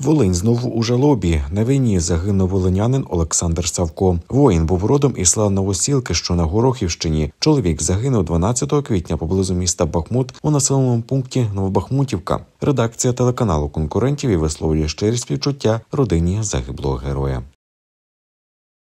Волинь знову у жалобі. На війні загинув волинянин Олександр Савко. Воїн був родом із Новосілки, що на Горохівщині. Чоловік загинув 12 квітня поблизу міста Бахмут у населеному пункті Новобахмутівка. Редакція телеканалу конкурентів і висловлює щирі співчуття родині загиблого героя.